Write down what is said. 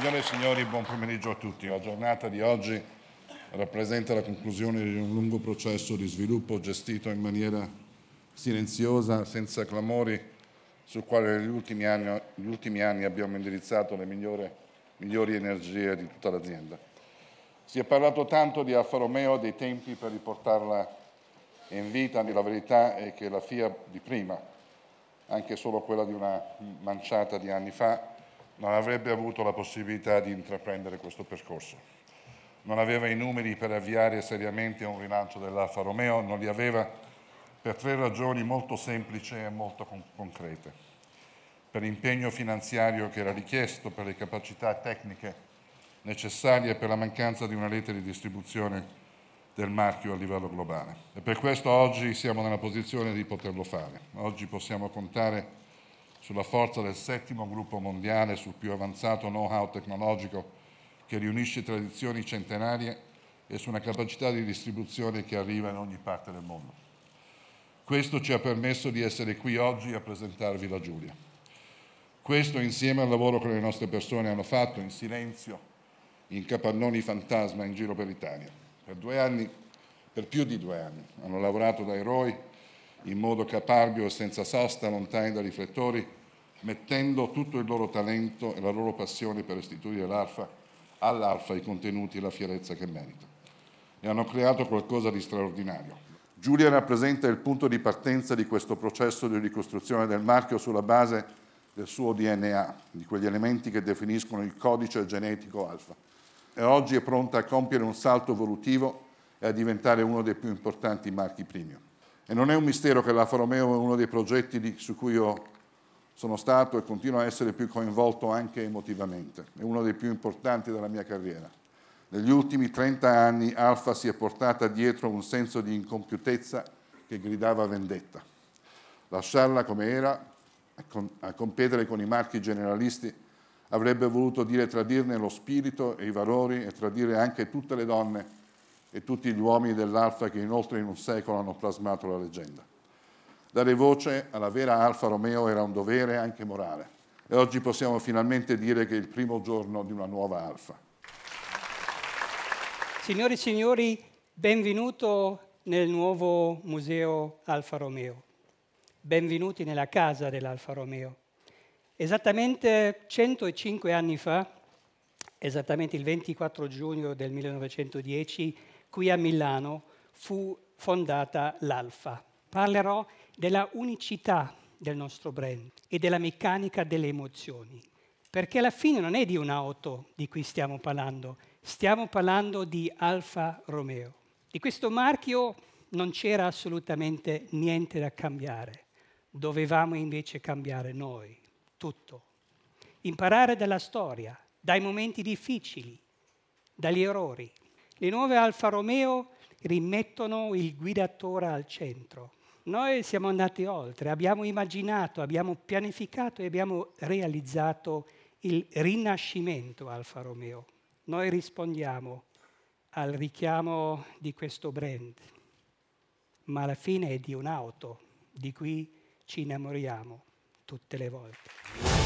Signore e signori, buon pomeriggio a tutti. La giornata di oggi rappresenta la conclusione di un lungo processo di sviluppo gestito in maniera silenziosa, senza clamori, sul quale negli ultimi anni, negli ultimi anni abbiamo indirizzato le migliore, migliori energie di tutta l'azienda. Si è parlato tanto di Alfa Romeo, dei tempi per riportarla in vita, la verità è che la FIA di prima, anche solo quella di una manciata di anni fa, non avrebbe avuto la possibilità di intraprendere questo percorso. Non aveva i numeri per avviare seriamente un rilancio dell'Alfa Romeo, non li aveva per tre ragioni molto semplici e molto con concrete. Per l'impegno finanziario che era richiesto, per le capacità tecniche necessarie e per la mancanza di una rete di distribuzione del marchio a livello globale. E per questo oggi siamo nella posizione di poterlo fare. Oggi possiamo contare sulla forza del settimo gruppo mondiale sul più avanzato know-how tecnologico che riunisce tradizioni centenarie e su una capacità di distribuzione che arriva in ogni parte del mondo. Questo ci ha permesso di essere qui oggi a presentarvi la Giulia. Questo insieme al lavoro che le nostre persone hanno fatto in silenzio, in capannoni fantasma in giro per l'Italia. Per due anni, per più di due anni, hanno lavorato da eroi in modo caparbio e senza sosta, lontani dai riflettori, mettendo tutto il loro talento e la loro passione per restituire all'Alfa, all'Alfa i contenuti e la fierezza che merita. E hanno creato qualcosa di straordinario. Giulia rappresenta il punto di partenza di questo processo di ricostruzione del marchio sulla base del suo DNA, di quegli elementi che definiscono il codice genetico alfa. E oggi è pronta a compiere un salto evolutivo e a diventare uno dei più importanti marchi premium. E non è un mistero che l'Alfa Romeo è uno dei progetti di, su cui io sono stato e continuo a essere più coinvolto anche emotivamente. È uno dei più importanti della mia carriera. Negli ultimi 30 anni Alfa si è portata dietro un senso di incompiutezza che gridava vendetta. Lasciarla come era, a competere con i marchi generalisti, avrebbe voluto dire tradirne lo spirito e i valori e tradire anche tutte le donne e tutti gli uomini dell'Alfa che inoltre in un secolo hanno plasmato la leggenda. Dare voce alla vera Alfa Romeo era un dovere anche morale e oggi possiamo finalmente dire che è il primo giorno di una nuova Alfa. Signori e signori, benvenuto nel nuovo museo Alfa Romeo. Benvenuti nella casa dell'Alfa Romeo. Esattamente 105 anni fa, esattamente il 24 giugno del 1910, qui a Milano fu fondata l'Alfa. Parlerò della unicità del nostro brand e della meccanica delle emozioni, perché alla fine non è di un'auto di cui stiamo parlando, stiamo parlando di Alfa Romeo. Di questo marchio non c'era assolutamente niente da cambiare, dovevamo invece cambiare noi, tutto. Imparare dalla storia, dai momenti difficili, dagli errori, le nuove Alfa Romeo rimettono il guidatore al centro. Noi siamo andati oltre, abbiamo immaginato, abbiamo pianificato e abbiamo realizzato il rinascimento Alfa Romeo. Noi rispondiamo al richiamo di questo brand, ma alla fine è di un'auto di cui ci innamoriamo tutte le volte. Applausi.